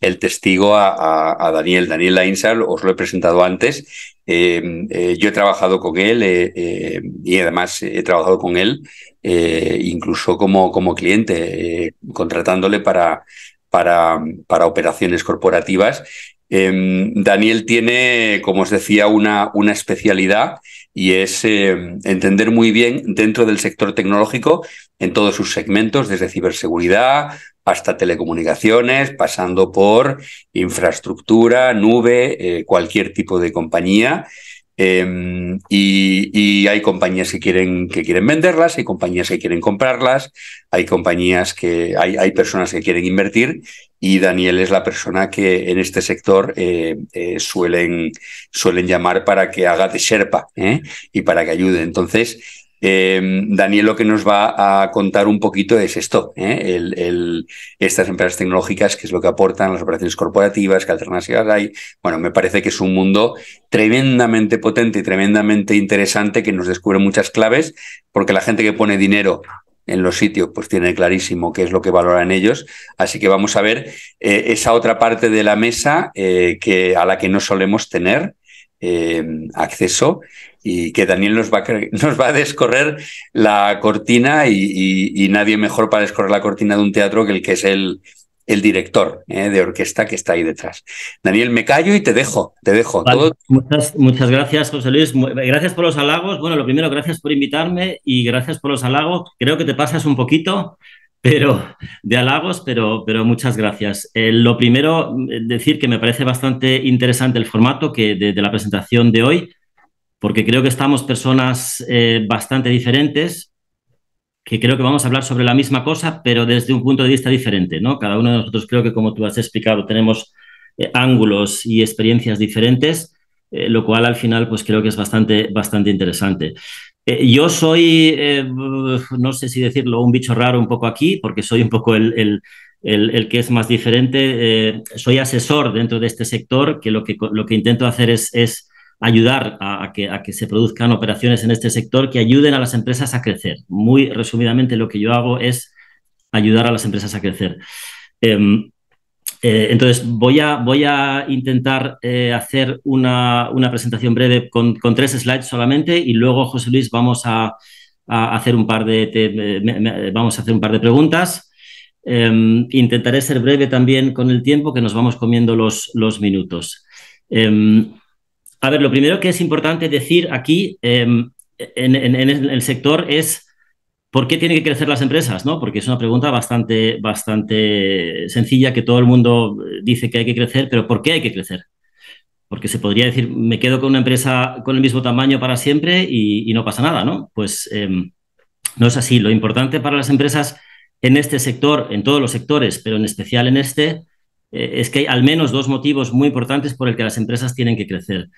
el testigo a, Daniel. Daniel Lainsa, os lo he presentado antes. Eh, eh, yo he trabajado con él eh, y además he trabajado con él incluso como, como cliente, contratándole para, para, para operaciones corporativas Em, Daniel tiene, como os decía, una, una especialidad y es em, entender muy bien dentro del sector tecnológico en todos sus segmentos, desde ciberseguridad hasta telecomunicaciones, pasando por infraestructura, nube, eh, cualquier tipo de compañía. Em, y, hay compañías que quieren, que quieren venderlas, hay compañías que quieren comprarlas, hay compañías que hay, hay personas que quieren invertir y Daniel es la persona que en este sector eh, eh, suelen, suelen llamar para que haga de Sherpa ¿eh? y para que ayude. Entonces, Em, Daniel lo que nos va a contar un poquito es esto, ¿eh? estas empresas tecnológicas, que es lo que aportan las operaciones corporativas, que alternativas hay. Bueno, me parece que es un mundo tremendamente potente y tremendamente interesante que nos descubre muchas claves, porque la gente que pone dinero en los sitios, pues tiene clarísimo qué es lo que valoran ellos. Así que vamos a ver eh, esa otra parte de la mesa eh, que, a la que no solemos tener acceso y que Daniel nos va a, nos va a descorrer la cortina y, nadie mejor para descorrer la cortina de un teatro que el que es el, el director eh, de orquesta que está ahí detrás. Daniel, me callo y te dejo, te dejo. muchas, muchas gracias, José Luis. Gracias por los halagos. Bueno, lo primero, gracias por invitarme y gracias por los halagos. Creo que te pasas un poquito, pero de halagos, pero, pero muchas gracias. Eh, lo primero, eh, decir que me parece bastante interesante el formato que de, la presentación de hoy porque creo que estamos personas eh, bastante diferentes, que creo que vamos a hablar sobre la misma cosa, pero desde un punto de vista diferente, ¿no? Cada uno de nosotros creo que, como tú has explicado, tenemos eh, ángulos y experiencias diferentes, eh, lo cual al final, pues creo que es bastante, bastante interesante. yo soy, no sé si decirlo, un bicho raro un poco aquí, porque soy un poco el, el el, que es más diferente. soy asesor dentro de este sector, que lo que, lo que intento hacer es ayudar a, que, se produzcan operaciones en este sector que ayuden a las empresas a crecer. Muy resumidamente, lo que yo hago es ayudar a las empresas a crecer. Em, eh, entonces, voy a, voy a intentar eh, hacer una, presentación breve con, tres slides solamente y luego, José Luis, vamos a, hacer, un par de, vamos a hacer un par de preguntas. Em, intentaré ser breve también con el tiempo que nos vamos comiendo los, los minutos. Em, a ver, lo primero que es importante decir aquí em, en, el sector es por qué tienen que crecer las empresas, ¿no? Porque es una pregunta bastante, bastante sencilla que todo el mundo eh, dice que hay que crecer, pero ¿por qué hay que crecer? Porque se podría decir, me quedo con una empresa con el mismo tamaño para siempre y, no pasa nada, ¿no? Pues em, no es así. Lo importante para las empresas en este sector, en todos los sectores, pero en especial en este, eh, es que hay al menos dos motivos muy importantes por el que las empresas tienen que crecer.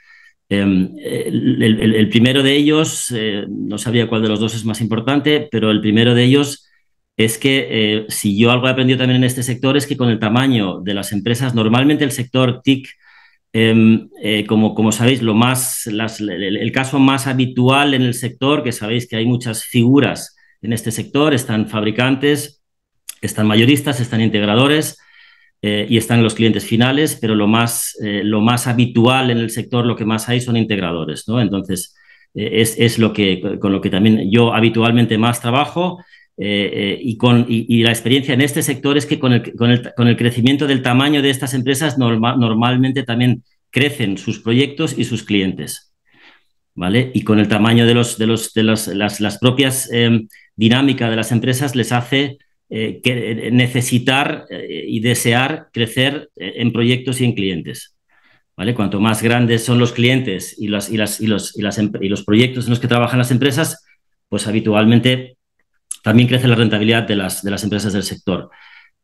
Em, el, primero de ellos, eh, no sabía cuál de los dos es más importante, pero el primero de ellos es que eh, si yo algo he aprendido también en este sector es que con el tamaño de las empresas, normalmente el sector TIC, em, eh, como, como sabéis, lo más, el, caso más habitual en el sector, que sabéis que hay muchas figuras en este sector, están fabricantes, están mayoristas, están integradores, eh, y están los clientes finales, pero lo más, eh, lo más habitual en el sector, lo que más hay son integradores, ¿no? Entonces, eh, es, lo que, con lo que también yo habitualmente más trabajo y, con, la experiencia en este sector es que con el, crecimiento del tamaño de estas empresas normalmente también crecen sus proyectos y sus clientes, ¿vale? Y con el tamaño de, los, de, las, las propias em, dinámicas de las empresas les hace... Eh, que, eh, necesitar eh, y desear crecer en proyectos y en clientes. ¿Vale? Cuanto más grandes son los clientes y, y, los, proyectos en los que trabajan las empresas, pues habitualmente también crece la rentabilidad de las, de las empresas del sector.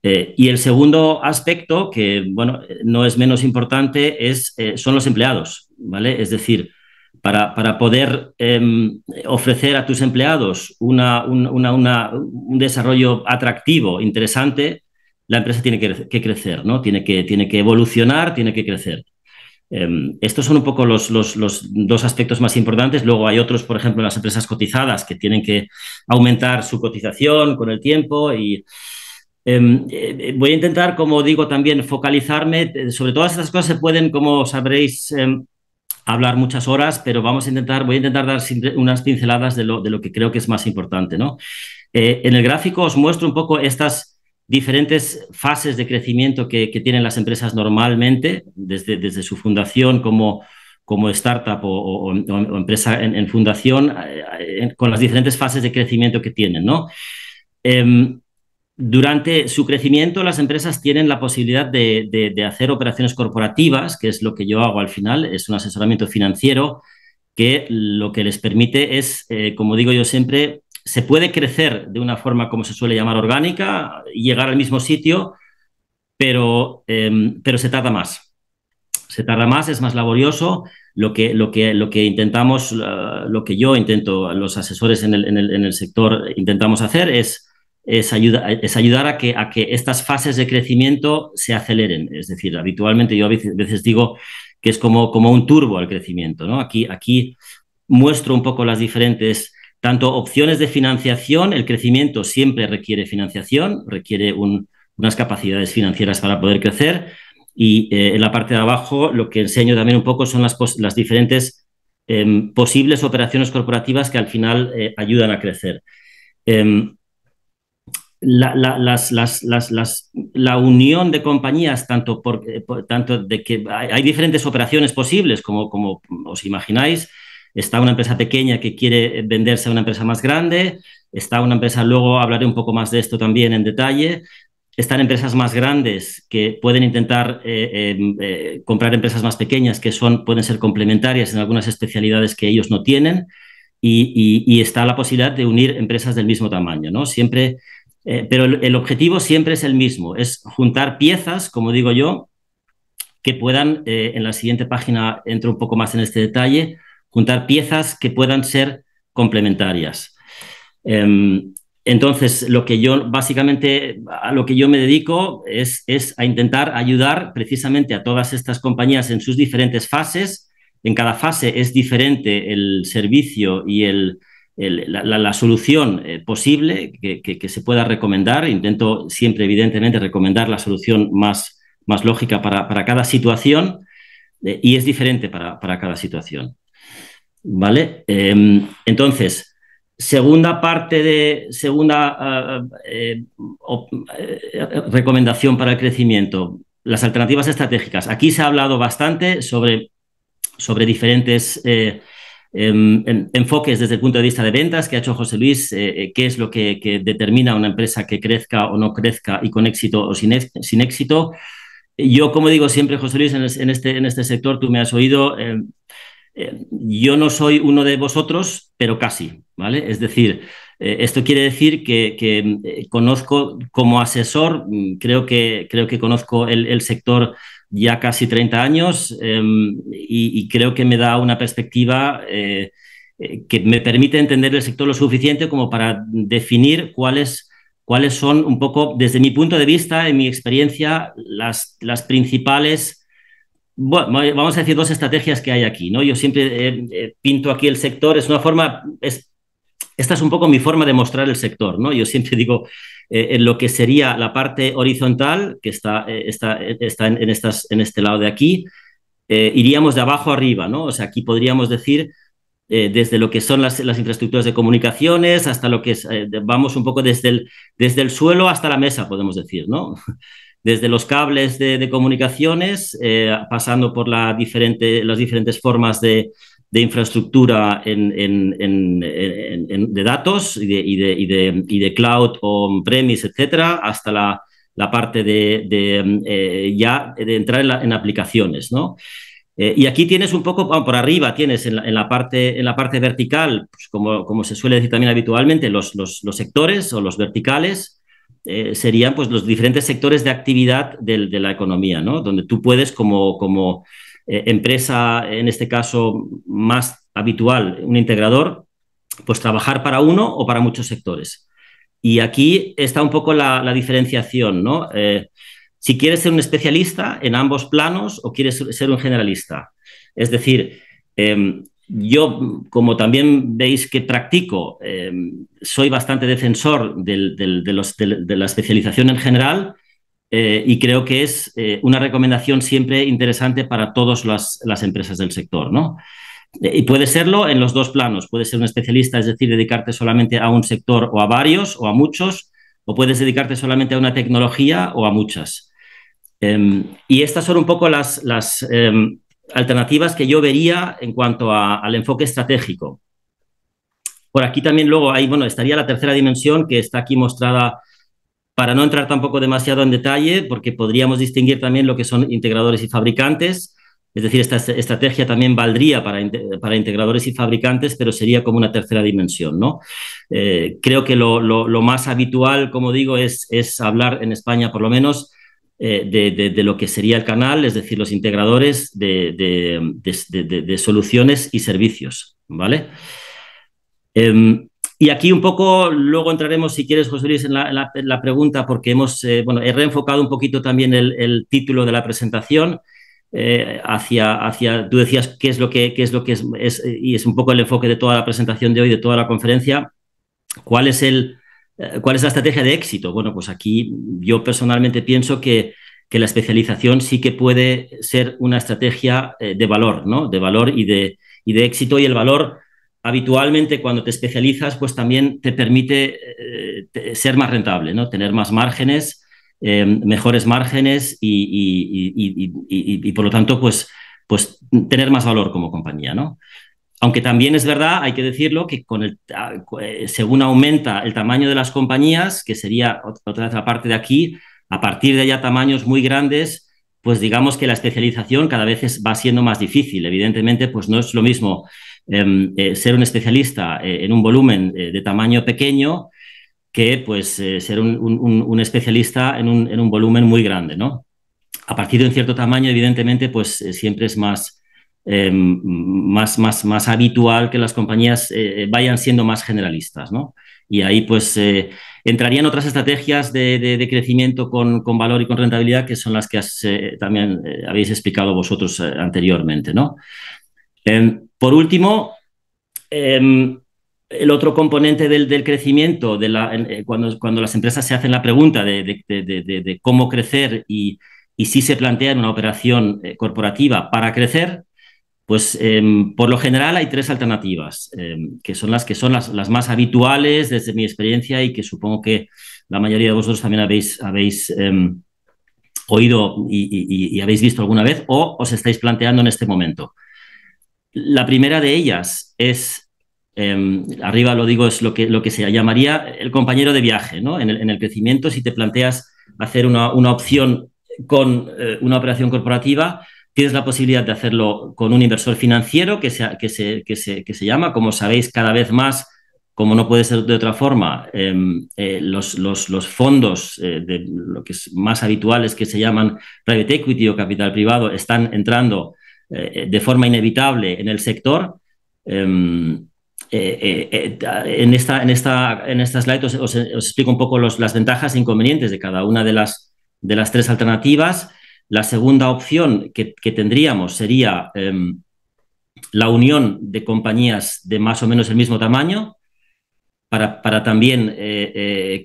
y el segundo aspecto, que bueno, no es menos importante, es, son los empleados, ¿vale? Es decir, para, poder em, ofrecer a tus empleados una, una, un desarrollo atractivo, interesante, la empresa tiene que, crecer, ¿no? Tiene que, tiene que evolucionar, tiene que crecer. Em, estos son un poco los, los, dos aspectos más importantes. Luego hay otros, por ejemplo, las empresas cotizadas que tienen que aumentar su cotización con el tiempo y em, eh, voy a intentar, como digo, también focalizarme. Eh, sobre todas estas cosas se pueden, como sabréis, hablar muchas horas, pero vamos a intentar, voy a intentar dar unas pinceladas de lo, de lo que creo que es más importante. ¿no? Eh, en el gráfico os muestro un poco estas diferentes fases de crecimiento que, tienen las empresas normalmente, desde, desde su fundación como, como startup o, empresa en, fundación, eh, eh, con las diferentes fases de crecimiento que tienen. ¿no? Em, durante su crecimiento, las empresas tienen la posibilidad de, hacer operaciones corporativas, que es lo que yo hago al final, es un asesoramiento financiero que lo que les permite es, eh, como digo yo siempre, se puede crecer de una forma como se suele llamar orgánica, y llegar al mismo sitio, pero, em, pero se tarda más. Se tarda más, es más laborioso. Lo que, lo que, lo que intentamos, lo que yo intento, los asesores en el sector intentamos hacer es es, ayudar a que, a que estas fases de crecimiento se aceleren. Es decir, habitualmente yo a veces, digo que es como, como un turbo al crecimiento. ¿no? Aquí, aquí muestro un poco las diferentes, tanto opciones de financiación, el crecimiento siempre requiere financiación, requiere unas capacidades financieras para poder crecer. Y eh, en la parte de abajo lo que enseño también un poco son las, las diferentes em, posibles operaciones corporativas que al final eh, ayudan a crecer. Em, la, las, las, la unión de compañías, tanto, eh, tanto de que hay, diferentes operaciones posibles, como, como os imagináis, está una empresa pequeña que quiere venderse a una empresa más grande, está una empresa, luego hablaré un poco más de esto también en detalle, están empresas más grandes que pueden intentar eh, em, eh, comprar empresas más pequeñas que son, pueden ser complementarias en algunas especialidades que ellos no tienen y, y está la posibilidad de unir empresas del mismo tamaño. ¿no? Siempre eh, pero el, objetivo siempre es el mismo, es juntar piezas, como digo yo, que puedan, eh, en la siguiente página entro un poco más en este detalle, juntar piezas que puedan ser complementarias. Em, entonces, lo que yo básicamente a lo que yo me dedico es, es a intentar ayudar precisamente a todas estas compañías en sus diferentes fases. En cada fase es diferente el servicio y el, la, solución eh, posible que, se pueda recomendar. Intento siempre, evidentemente, recomendar la solución más, más lógica para, cada situación eh, y es diferente para, cada situación. ¿Vale? Em, entonces, segunda parte de, segunda ah, ah, eh, recomendación para el crecimiento, las alternativas estratégicas. Aquí se ha hablado bastante sobre, sobre diferentes enfoques desde el punto de vista de ventas que ha hecho José Luis, eh, eh, qué es lo que, determina una empresa que crezca o no crezca y con éxito o sin, éxito. Yo, como digo siempre, José Luis, en, este, en este sector tú me has oído, eh, yo no soy uno de vosotros, pero casi, ¿vale? Es decir, esto quiere decir que, conozco como asesor, mm, creo que, creo que conozco el, el sector ya casi 30 años em, y, creo que me da una perspectiva eh, eh, que me permite entender el sector lo suficiente como para definir cuáles, cuáles son un poco, desde mi punto de vista, en mi experiencia, las, las principales, bueno, vamos a decir, dos estrategias que hay aquí. ¿no? Yo siempre eh, pinto aquí el sector, es una forma, esta es un poco mi forma de mostrar el sector, ¿no? Yo siempre digo, eh, en lo que sería la parte horizontal, que está, eh, está, eh, está en, este lado de aquí, iríamos de abajo arriba, ¿no? O sea, aquí podríamos decir desde lo que son las, infraestructuras de comunicaciones hasta lo que vamos un poco desde el, desde el suelo hasta la mesa, podemos decir, ¿no? Desde los cables de, comunicaciones, pasando por las diferentes formas de, de infraestructura en, de datos y de, de, cloud on-premise, etcétera, hasta la, parte de, eh, ya de entrar en, aplicaciones, ¿no? Eh, y aquí tienes un poco, por arriba tienes en la, parte, en la parte vertical, pues como, como, se suele decir también habitualmente, los, los, sectores o los verticales eh, serían pues, los diferentes sectores de actividad de la economía, ¿no? donde tú puedes como, como eh, empresa, en este caso más habitual, un integrador, pues trabajar para uno o para muchos sectores. Y aquí está un poco la, diferenciación, ¿no? Eh, si quieres ser un especialista en ambos planos o quieres ser un generalista. Es decir, em, yo, como también veis que practico, em, soy bastante defensor de, de, la especialización en general, eh, y creo que es eh, una recomendación siempre interesante para todas las, empresas del sector, ¿no? Eh, y puede serlo en los dos planos. Puede ser un especialista, es decir, dedicarte solamente a un sector o a varios o a muchos, o puedes dedicarte solamente a una tecnología o a muchas. Em, y estas son un poco las, em, alternativas que yo vería en cuanto al enfoque estratégico. Por aquí también luego hay, bueno, estaría la tercera dimensión que está aquí mostrada para no entrar tampoco demasiado en detalle, porque podríamos distinguir también lo que son integradores y fabricantes, es decir, esta estrategia también valdría para, para, integradores y fabricantes, pero sería como una tercera dimensión. ¿no? Eh, creo que lo, más habitual, como digo, es, es, hablar en España, por lo menos, eh, de, lo que sería el canal, es decir, los integradores de, soluciones y servicios. ¿vale? Em, y aquí un poco, luego entraremos, si quieres, José Luis, en la, pregunta, porque hemos, eh, bueno, he reenfocado un poquito también el, título de la presentación. Eh, hacia, hacia, tú decías qué es lo que, es, lo que es, y es un poco el enfoque de toda la presentación de hoy, de toda la conferencia, cuál es, el, eh, cuál es la estrategia de éxito. Bueno, pues aquí yo personalmente pienso que, la especialización sí que puede ser una estrategia de valor, ¿no? De valor y de, y de éxito y el valor habitualmente cuando te especializas, pues también te permite eh, ser más rentable, ¿no? Tener más márgenes, em, mejores márgenes y, por lo tanto, pues, pues tener más valor como compañía, Aunque también es verdad, hay que decirlo, que con el, ah, eh, según aumenta el tamaño de las compañías, que sería otra, otra parte de aquí, a partir de allá tamaños muy grandes, pues digamos que la especialización cada vez va siendo más difícil. Evidentemente, pues no es lo mismo Em, eh, ser un especialista eh, en un volumen eh, de tamaño pequeño que pues, ser un, especialista en un, volumen muy grande. ¿no? A partir de un cierto tamaño, evidentemente, pues siempre es más, em, más, más, más, habitual que las compañías vayan siendo más generalistas. Y ahí pues entrarían otras estrategias de, crecimiento con, valor y con rentabilidad, que son las que también habéis explicado vosotros anteriormente. ¿no? Em, por último, em, el otro componente del, crecimiento, eh, cuando, las empresas se hacen la pregunta de, cómo crecer y, si se plantea una operación eh, corporativa para crecer, pues em, por lo general hay tres alternativas, em, que son las que son las, más habituales desde mi experiencia y que supongo que la mayoría de vosotros también habéis, oído y habéis visto alguna vez o os estáis planteando en este momento. La primera de ellas es, em, arriba lo digo, es lo que, lo que se llamaría el compañero de viaje, ¿no? En el, crecimiento, si te planteas hacer una, opción con eh, una operación corporativa, tienes la posibilidad de hacerlo con un inversor financiero que se, que se, llama, como sabéis, cada vez más como no puede ser de otra forma, em, eh, los, fondos eh, de lo que es más habituales que se llaman private equity o capital privado están entrando eh, de forma inevitable en el sector. Em, eh, eh, en, esta, en, esta, en esta slide os, explico un poco los, las ventajas e inconvenientes de cada una de las, de las tres alternativas. La segunda opción que, tendríamos sería em, la unión de compañías de más o menos el mismo tamaño para, para también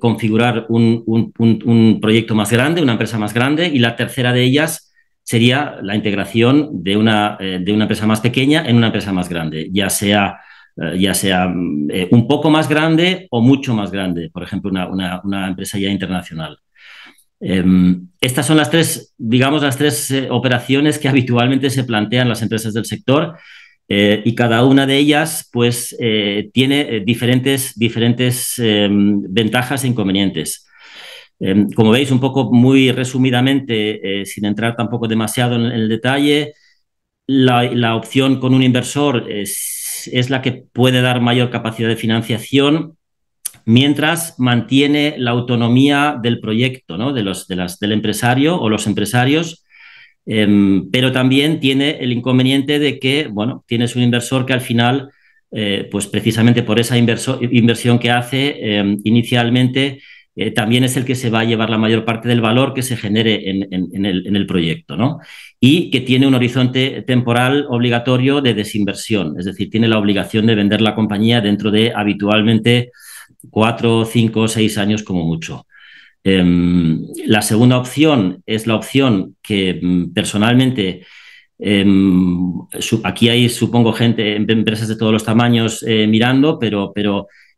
configurar un, un proyecto más grande, una empresa más grande. Y la tercera de ellas sería la integración eh, de una, empresa más pequeña en una empresa más grande, ya sea eh, ya sea mm, eh, un poco más grande o mucho más grande, por ejemplo, una, empresa ya internacional. Em, estas son las tres, digamos, las tres operaciones que habitualmente se plantean las empresas del sector y cada una de ellas pues tiene diferentes, diferentes em, ventajas e inconvenientes. Em, como veis, un poco muy resumidamente, eh, sin entrar tampoco demasiado en, el detalle, la, opción con un inversor es, la que puede dar mayor capacidad de financiación mientras mantiene la autonomía del proyecto, ¿no? de del empresario o los empresarios, em, pero también tiene el inconveniente de que, bueno, tienes un inversor que al final, eh, pues precisamente por esa inversión que hace em, inicialmente, eh, también es el que se va a llevar la mayor parte del valor que se genere en, el, proyecto, ¿no? Y que tiene un horizonte temporal obligatorio de desinversión, es decir, tiene la obligación de vender la compañía dentro de habitualmente cuatro, cinco, seis años como mucho. Em, la segunda opción es la opción que mm, personalmente em, aquí hay, supongo, gente, em, empresas de todos los tamaños eh, mirando, pero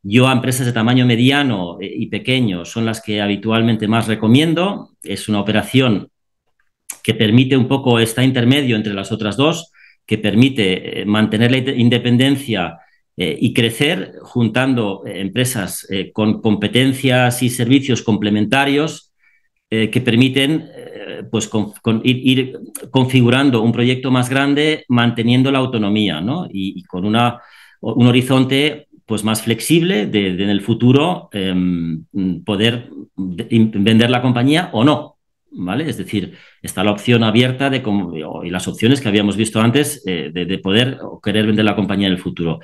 yo a empresas de tamaño mediano eh, y pequeño son las que habitualmente más recomiendo. Es una operación que permite un poco, está intermedio entre las otras dos, que permite eh, mantener la independencia eh, y crecer juntando empresas con competencias y servicios complementarios que permiten pues ir, configurando un proyecto más grande manteniendo la autonomía y, con un horizonte pues más flexible de, en el futuro em, poder vender la compañía o no. ¿Vale? Es decir, está la opción abierta de y las opciones que habíamos visto antes eh, de, poder o querer vender la compañía en el futuro.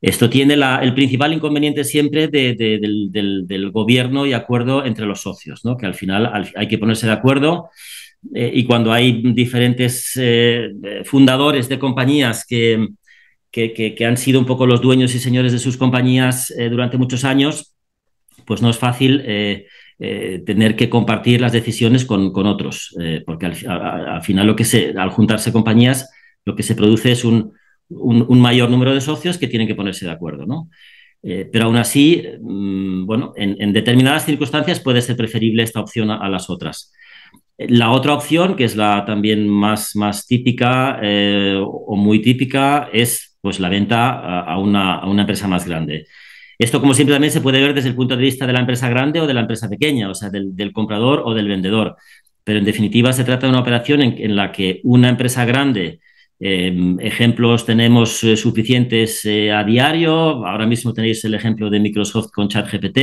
Esto tiene el principal inconveniente siempre del, gobierno y acuerdo entre los socios, ¿no? que al final hay que ponerse de acuerdo eh, y cuando hay diferentes eh, fundadores de compañías que, que, han sido un poco los dueños y señores de sus compañías eh, durante muchos años, pues no es fácil eh, eh, tener que compartir las decisiones con, otros, porque al, final lo que se, al juntarse compañías, lo que se produce es un, mayor número de socios que tienen que ponerse de acuerdo, pero aún así, mm, bueno, en, determinadas circunstancias puede ser preferible esta opción a, las otras. La otra opción, que es la también más, más típica o muy típica, es pues la venta a una, empresa más grande. Esto, como siempre, también se puede ver desde el punto de vista de la empresa grande o de la empresa pequeña, o sea, del, comprador o del vendedor. Pero en definitiva se trata de una operación en, la que una empresa grande, eh, ejemplos tenemos eh, suficientes eh, a diario, ahora mismo tenéis el ejemplo de Microsoft con ChatGPT,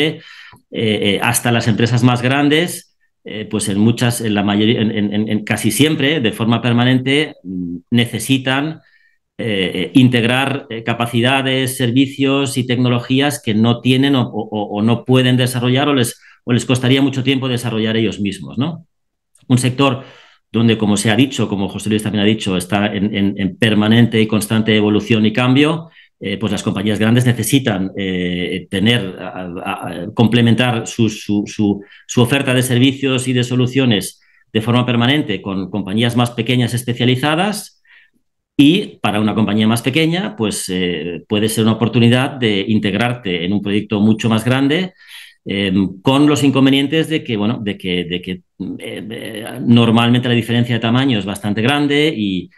hasta las empresas más grandes, pues en muchas, en la mayoría, en casi siempre, de forma permanente, mm, necesitan eh, integrar eh, capacidades, servicios y tecnologías que no tienen o, no pueden desarrollar o les, les, costaría mucho tiempo desarrollar ellos mismos. ¿no? Un sector donde, como se ha dicho, como José Luis también ha dicho, está en, permanente y constante evolución y cambio, eh, pues las compañías grandes necesitan tener, complementar su, oferta de servicios y de soluciones de forma permanente con compañías más pequeñas especializadas y para una compañía más pequeña, pues eh, puede ser una oportunidad de integrarte en un proyecto mucho más grande, em, con los inconvenientes de que, bueno, de que, em, eh, normalmente la diferencia de tamaño es bastante grande y,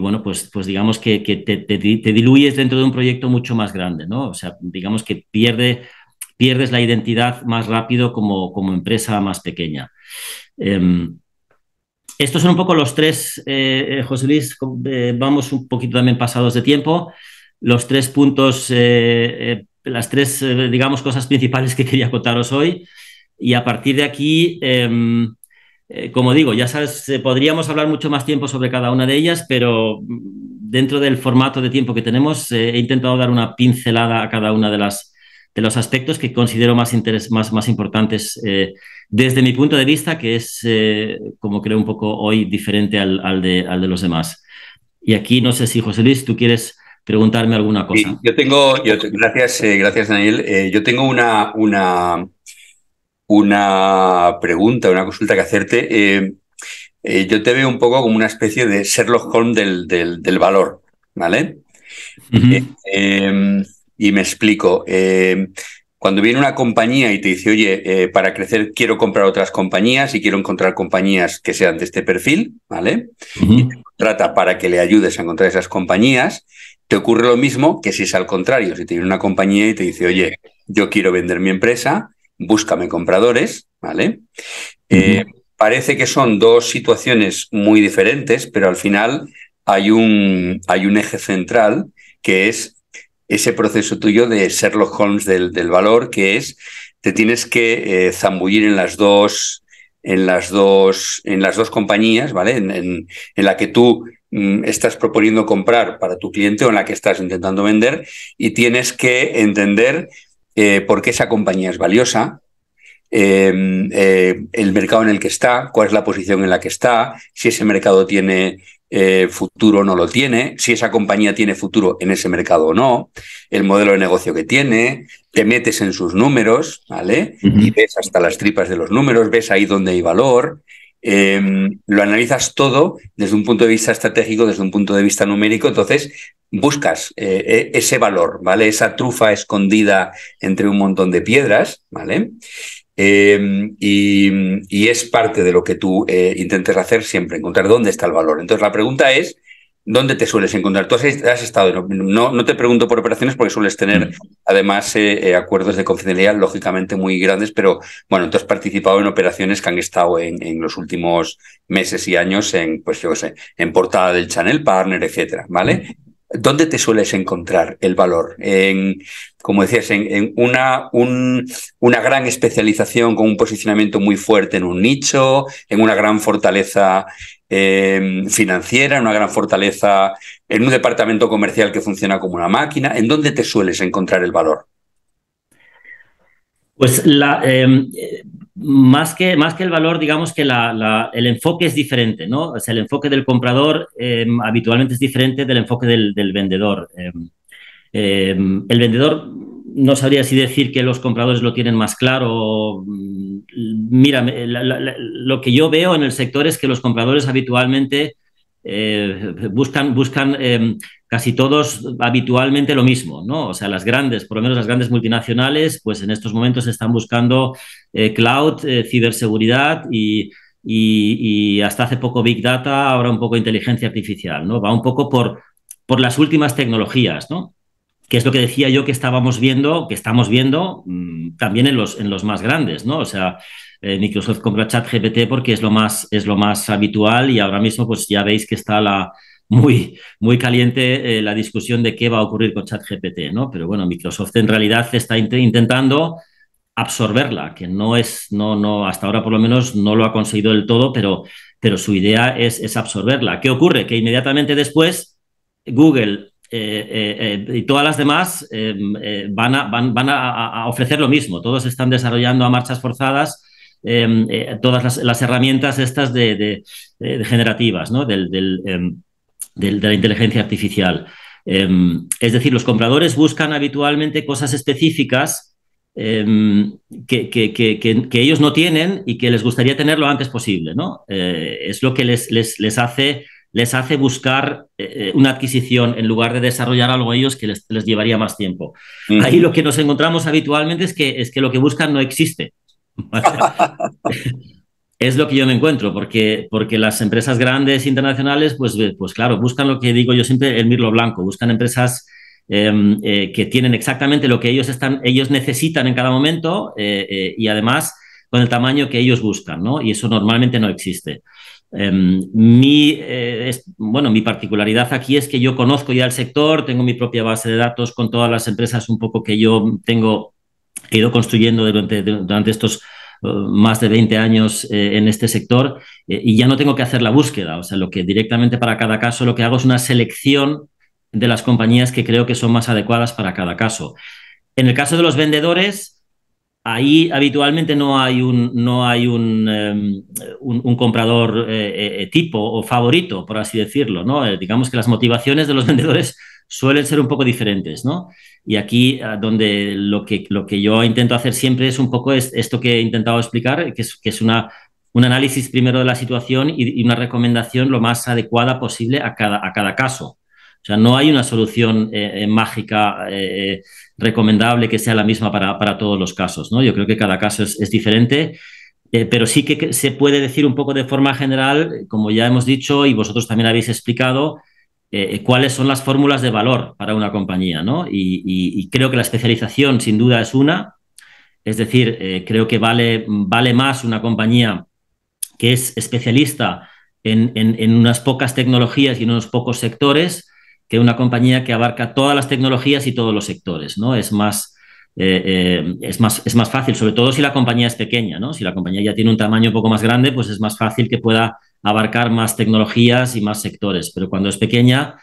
bueno, pues, pues, digamos que, te, diluyes dentro de un proyecto mucho más grande, ¿no? O sea, digamos que pierdes la identidad más rápido como, empresa más pequeña. Em, estos son un poco los tres, eh, eh, José Luis, eh, vamos un poquito también pasados de tiempo, los tres puntos, las tres, digamos, cosas principales que quería contaros hoy. Y a partir de aquí, em, como digo, ya sabes, podríamos hablar mucho más tiempo sobre cada una de ellas, pero dentro del formato de tiempo que tenemos, he intentado dar una pincelada a cada una de las de los aspectos que considero más, más, más importantes eh, desde mi punto de vista, que es, eh, como creo, un poco hoy diferente al, al, de, al, de, los demás. Y aquí no sé si, José Luis, tú quieres preguntarme alguna cosa. yo tengo, gracias, eh, gracias Daniel, yo tengo una, una, una, pregunta, una consulta que hacerte. yo te veo un poco como una especie de Sherlock Holmes del, del, valor, ¿vale? Y me explico. Eh, cuando viene una compañía y te dice, oye, eh, para crecer quiero comprar otras compañías y quiero encontrar compañías que sean de este perfil, ¿vale? Trata Y para que le ayudes a encontrar esas compañías, te ocurre lo mismo que si es al contrario. Si te viene una compañía y te dice, oye, yo quiero vender mi empresa, búscame compradores, ¿vale? Eh, parece que son dos situaciones muy diferentes, pero al final hay un, hay un eje central que es ese proceso tuyo de Sherlock Holmes del, del valor, que es, te tienes que eh, zambullir en las dos en las dos en las dos compañías, ¿vale? En, la que tú mm, estás proponiendo comprar para tu cliente o en la que estás intentando vender y tienes que entender eh, por qué esa compañía es valiosa, em, eh, el mercado en el que está, cuál es la posición en la que está, si ese mercado tiene eh, futuro no lo tiene, si esa compañía tiene futuro en ese mercado o no, el modelo de negocio que tiene, te metes en sus números, ¿vale? Y ves hasta las tripas de los números, ves ahí donde hay valor, em, lo analizas todo desde un punto de vista estratégico, desde un punto de vista numérico, entonces buscas eh, e-, ese valor, ¿vale? Esa trufa escondida entre un montón de piedras, ¿vale? Em, y, es parte de lo que tú eh, intentes hacer siempre, encontrar dónde está el valor. Entonces la pregunta es, ¿dónde te sueles encontrar? Tú has, estado, no, no, te pregunto por operaciones porque sueles tener mm. además eh, eh, acuerdos de confidencialidad lógicamente muy grandes, pero bueno, tú has participado en operaciones que han estado en, los últimos meses y años en, pues yo sé, en portada del Channel Partner, etcétera, ¿vale? Mm. ¿Dónde te sueles encontrar el valor? En, como decías, en, una, una gran especialización con un posicionamiento muy fuerte en un nicho, en una gran fortaleza em, financiera, en una gran fortaleza en un departamento comercial que funciona como una máquina. ¿En dónde te sueles encontrar el valor? Pues la, em, más que, más que el valor, digamos que el enfoque es diferente, ¿no? O el enfoque del comprador em, habitualmente es diferente del enfoque del, vendedor. Em, em, el vendedor, no sabría si decir que los compradores lo tienen más claro. Mm, mira, lo que yo veo en el sector es que los compradores habitualmente eh, buscan, buscan casi todos habitualmente lo mismo, ¿no? O sea, las grandes, por lo menos las grandes multinacionales, pues en estos momentos están buscando eh, cloud, eh, ciberseguridad y, hasta hace poco Big Data, ahora un poco inteligencia artificial, ¿no? Va un poco por, por las últimas tecnologías, ¿no? que es lo que decía yo que estábamos viendo, que estamos viendo mm, también en los, en los más grandes, ¿no? O sea, eh, Microsoft compra ChatGPT porque es lo, más, es lo más habitual y ahora mismo pues ya veis que está la, muy, muy caliente eh, la discusión de qué va a ocurrir con ChatGPT, ¿no? Pero bueno, Microsoft en realidad está intentando absorberla, que no es, no, no, hasta ahora por lo menos no lo ha conseguido del todo, pero, pero su idea es, absorberla. ¿Qué ocurre? Que inmediatamente después Google eh, eh, y todas las demás em, van, a, van, a, ofrecer lo mismo. Todos están desarrollando a marchas forzadas em, todas las, herramientas estas de, generativas, ¿no? del em, de, la inteligencia artificial. Em, es decir, los compradores buscan habitualmente cosas específicas em, que, ellos no tienen y que les gustaría tener lo antes posible. ¿no? Eh, es lo que les, les, hace, les hace buscar eh, una adquisición en lugar de desarrollar algo ellos que les, llevaría más tiempo. Ahí lo que nos encontramos habitualmente es que, es que lo que buscan no existe. es lo que yo me encuentro, porque, porque las empresas grandes internacionales, pues, eh, pues claro, buscan lo que digo yo siempre, el mirlo blanco, buscan empresas em, eh, que tienen exactamente lo que ellos, están, ellos necesitan en cada momento eh, y además con el tamaño que ellos buscan, ¿no? Y eso normalmente no existe. Em, mi, bueno, mi particularidad aquí es que yo conozco ya el sector, tengo mi propia base de datos con todas las empresas un poco que yo tengo, he ido construyendo durante, durante estos más de 20 años eh, en este sector eh, y ya no tengo que hacer la búsqueda. O sea, lo que directamente para cada caso lo que hago es una selección de las compañías que creo que son más adecuadas para cada caso. En el caso de los vendedores, ahí habitualmente no hay un, no hay un, em, un, comprador eh, tipo o favorito, por así decirlo. ¿no? digamos que las motivaciones de los vendedores suelen ser un poco diferentes, ¿no? Y aquí ah, donde lo que, lo que yo intento hacer siempre es un poco esto que he intentado explicar, que es, una, un análisis primero de la situación y, una recomendación lo más adecuada posible a cada, a cada caso. O sea, no hay una solución eh, eh, mágica eh, recomendable que sea la misma para, todos los casos, ¿no? Yo creo que cada caso es, diferente. pero sí que se puede decir un poco de forma general, como ya hemos dicho y vosotros también habéis explicado, eh, eh, cuáles son las fórmulas de valor para una compañía, ¿no? Y, creo que la especialización sin duda es una, es decir, eh, creo que vale, vale más una compañía que es especialista en, unas pocas tecnologías y en unos pocos sectores que una compañía que abarca todas las tecnologías y todos los sectores, ¿no? Es más, es, más, es más fácil, sobre todo si la compañía es pequeña, ¿no? Si la compañía ya tiene un tamaño un poco más grande, pues es más fácil que pueda abarcar más tecnologías y más sectores, pero cuando es pequeña,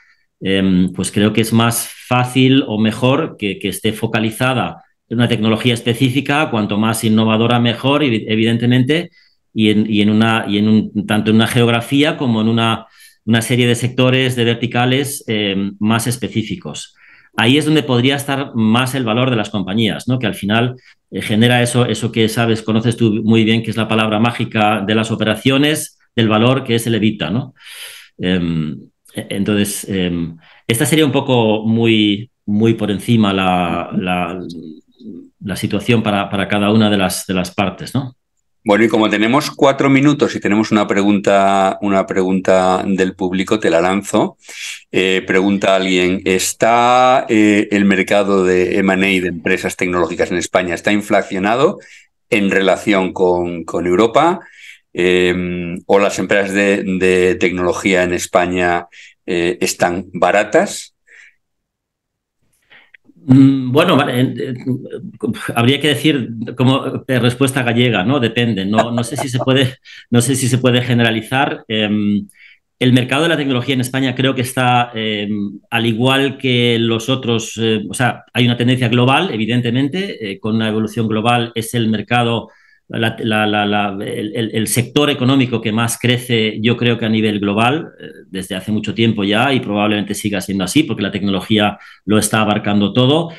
em, pues creo que es más fácil o mejor que, esté focalizada en una tecnología específica, cuanto más innovadora mejor, evidentemente, y en, y en una, y en tanto en una geografía como en una, una serie de sectores, de verticales em, más específicos. Ahí es donde podría estar más el valor de las compañías, que al final eh, genera eso, eso que sabes, conoces tú muy bien, que es la palabra mágica de las operaciones, del valor que es el evita, ¿no? Em, e, entonces, em, esta sería un poco muy, muy por encima la, la, situación para, para, cada una de las, de las partes, ¿no? Bueno, y como tenemos cuatro minutos y tenemos una pregunta, una pregunta del público, te la lanzo. Eh, pregunta alguien: ¿Está eh, el mercado de MA de empresas tecnológicas en España? ¿Está inflacionado en relación con, con Europa? Em, o las empresas de, tecnología en España eh, están baratas. Mm, bueno, habría que decir como eh, respuesta gallega, ¿no? Depende. No, no, sé, si se puede, no sé si se puede generalizar. Em, el mercado de la tecnología en España creo que está, em, al igual que los otros, eh, o sea, hay una tendencia global, evidentemente, con una evolución global, es el mercado la, el, sector económico que más crece, yo creo que a nivel global, eh, desde hace mucho tiempo ya, y probablemente siga siendo así, porque la tecnología lo está abarcando todo.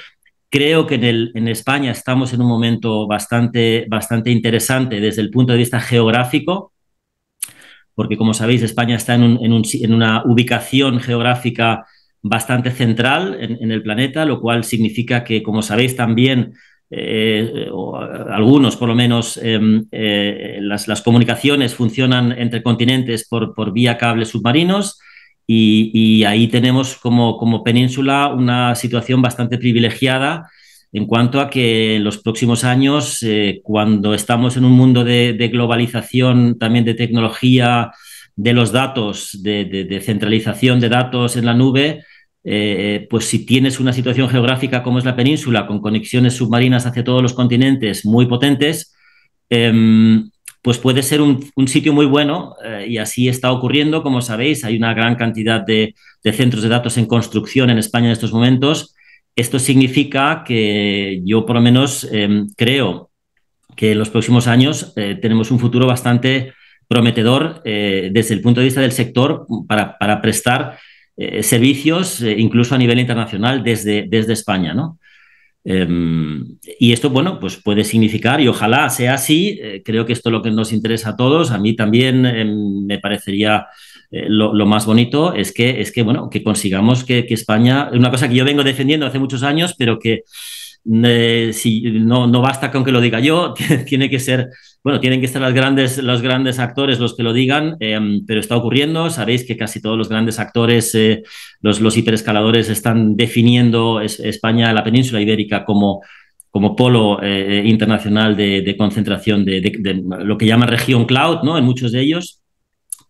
Creo que en, el, en España estamos en un momento bastante, bastante interesante desde el punto de vista geográfico, porque como sabéis, España está en, una ubicación geográfica bastante central en el planeta, lo cual significa que, como sabéis, también eh, eh, o algunos por lo menos, em, eh, las, comunicaciones funcionan entre continentes por, por vía cables submarinos y, ahí tenemos como, como, península una situación bastante privilegiada en cuanto a que en los próximos años, cuando estamos en un mundo de, globalización, también de tecnología, de los datos, de, de centralización de datos en la nube, eh, pues si tienes una situación geográfica como es la península, con conexiones submarinas hacia todos los continentes muy potentes, em, pues puede ser un, sitio muy bueno eh, y así está ocurriendo. Como sabéis, hay una gran cantidad de, centros de datos en construcción en España en estos momentos. Esto significa que yo por lo menos em, creo que en los próximos años eh, tenemos un futuro bastante prometedor desde el punto de vista del sector para prestar eh, servicios, eh, incluso a nivel internacional, desde, desde España, ¿no? Em, y esto, bueno, pues puede significar, y ojalá sea así, eh, creo que esto es lo que nos interesa a todos, a mí también em, me parecería lo, más bonito, es que, es que, bueno, que consigamos que, que España, una cosa que yo vengo defendiendo hace muchos años, pero que si no, no, basta con que lo diga yo, tiene que ser, bueno, tienen que ser las grandes, los grandes actores los que lo digan, em, pero está ocurriendo, sabéis que casi todos los grandes actores, eh, los, hiperescaladores están definiendo España, la península ibérica como como polo eh, eh, internacional de, concentración de, lo que llaman región cloud, ¿no? En muchos de ellos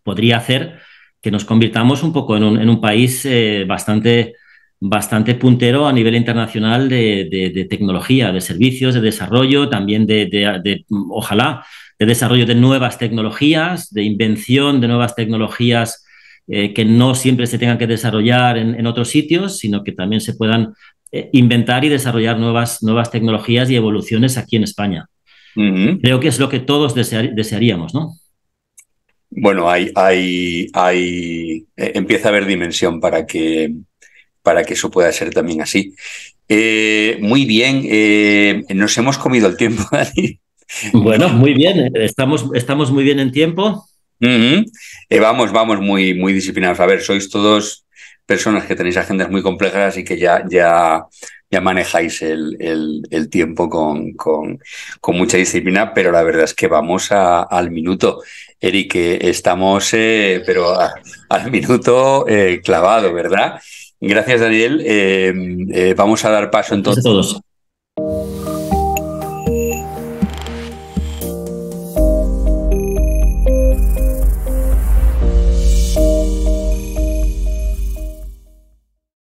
podría hacer que nos convirtamos un poco en un, en un país bastante bastante puntero a nivel internacional de, tecnología, de servicios, de desarrollo, también de, ojalá, de desarrollo de nuevas tecnologías, de invención de nuevas tecnologías eh, que no siempre se tengan que desarrollar en, otros sitios, sino que también se puedan eh, inventar y desarrollar nuevas, nuevas tecnologías y evoluciones aquí en España. Creo que es lo que todos desearíamos, ¿no? Bueno, hay, hay, hay eh, empieza a haber dimensión para que para que eso pueda ser también así. Eh, muy bien, eh, nos hemos comido el tiempo, Bueno, muy bien, eh, estamos, estamos muy bien en tiempo. vamos, vamos muy, muy disciplinados. A ver, sois todos personas que tenéis agendas muy complejas y que ya, ya, ya manejáis el, tiempo con, con, mucha disciplina, pero la verdad es que vamos al minuto. Eric, estamos, pero al minuto clavado, ¿verdad? Gracias, Daniel. Eh, eh, vamos a dar paso entonces. a todos.